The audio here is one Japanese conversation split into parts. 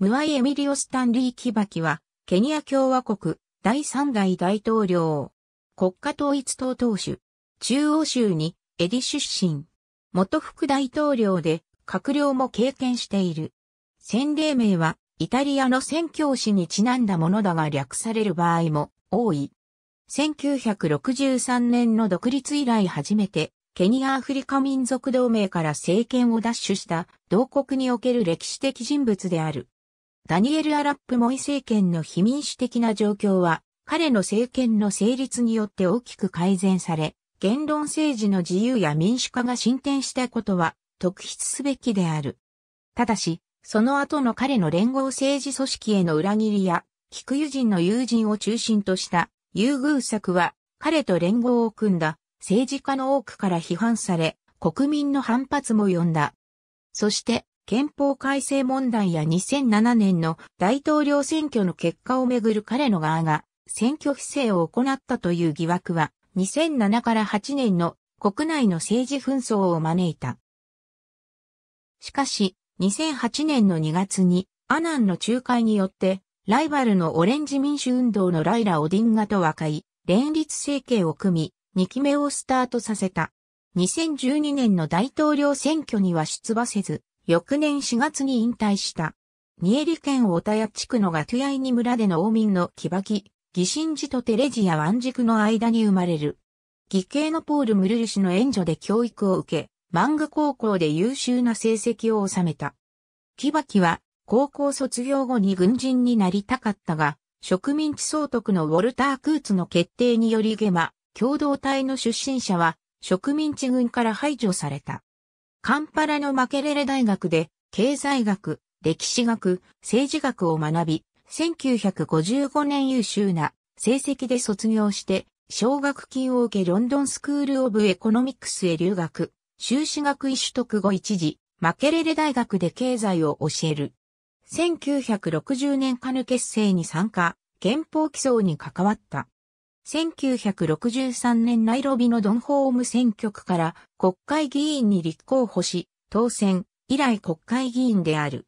ムアイ・エミリオ・スタンリー・キバキは、ケニア共和国第3代大統領、国家統一党党首、中央州にエディ出身、元副大統領で閣僚も経験している。先例名はイタリアの宣教師にちなんだものだが略される場合も多い。1963年の独立以来初めて、ケニア・アフリカ民族同盟から政権を奪取した同国における歴史的人物である。ダニエル・アラップ・モイ政権の非民主的な状況は、彼の政権の成立によって大きく改善され、言論政治の自由や民主化が進展したことは、特筆すべきである。ただし、その後の彼の連合政治組織への裏切りや、菊友人の友人を中心とした優遇策は、彼と連合を組んだ政治家の多くから批判され、国民の反発も呼んだ。そして、憲法改正問題や2007年の大統領選挙の結果をめぐる彼の側が選挙不正を行ったという疑惑は2007から8年の国内の政治紛争を招いた。しかし、2008年の2月にアナンの仲介によってライバルのオレンジ民主運動のライラ・オディンガと和解、連立政権を組み、2期目をスタートさせた。2012年の大統領選挙には出馬せず、翌年4月に引退した。三重県大田屋地区のガトゥヤイニ村での王民の木脇、義神寺とテレジや湾軸の間に生まれる。義兄のポール・ムルル氏の援助で教育を受け、漫画高校で優秀な成績を収めた。木脇は高校卒業後に軍人になりたかったが、植民地総督のウォルター・クーツの決定によりゲマ、共同体の出身者は植民地軍から排除された。カンパラのマケレレ大学で経済学、歴史学、政治学を学び、1955年優秀な成績で卒業して奨学金を受けロンドンスクール・オブ・エコノミクスへ留学、修士学位取得後一時、マケレレ大学で経済を教える。1960年カヌ結成に参加、憲法起草に関わった。1963年ナイロビのドンホーム選挙区から国会議員に立候補し、当選以来国会議員である。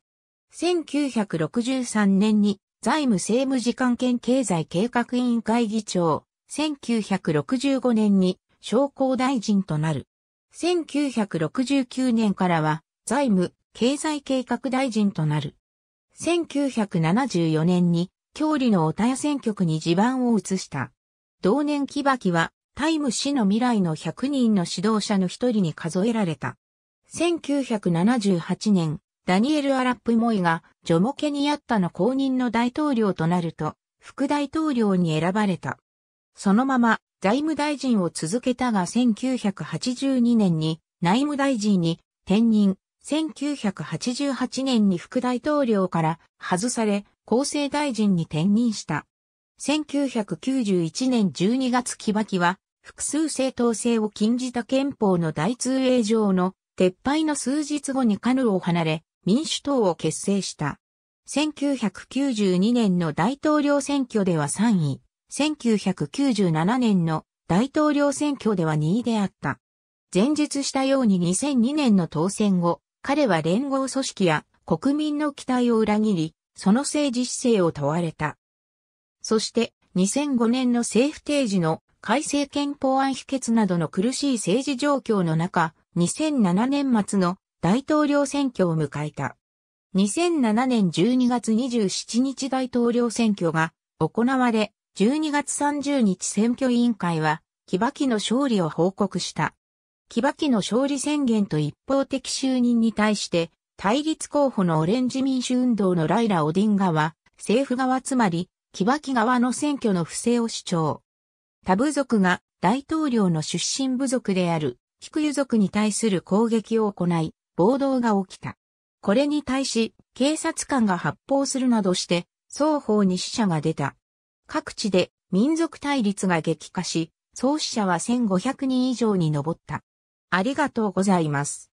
1963年に財務政務次官兼経済計画委員会議長、1965年に商工大臣となる。1969年からは財務経済計画大臣となる。1974年に郷里の小田や選挙区に地盤を移した。同年木脇は、タイム氏の未来の100人の指導者の一人に数えられた。1978年、ダニエル・アラップ・モイが、ジョモ・ケニアッタの公認の大統領となると、副大統領に選ばれた。そのまま、財務大臣を続けたが1982年に内務大臣に転任、1988年に副大統領から外され、厚生大臣に転任した。1991年12月木場は、複数正当性を禁じた憲法の大通営上の撤廃の数日後にカヌを離れ、民主党を結成した。1992年の大統領選挙では3位、1997年の大統領選挙では2位であった。前述したように2002年の当選後、彼は連合組織や国民の期待を裏切り、その政治姿勢を問われた。そして2005年の政府提示の改正憲法案否決などの苦しい政治状況の中、2007年末の大統領選挙を迎えた。2007年12月27日大統領選挙が行われ、12月30日選挙委員会は、木場木の勝利を報告した。木場木の勝利宣言と一方的就任に対して、対立候補のオレンジ民主運動のライラ・オディンガは、政府側つまり木脇側の選挙の不正を主張。他部族が大統領の出身部族である、菊湯族に対する攻撃を行い、暴動が起きた。これに対し、警察官が発砲するなどして、双方に死者が出た。各地で民族対立が激化し、創始者は1500人以上に上った。ありがとうございます。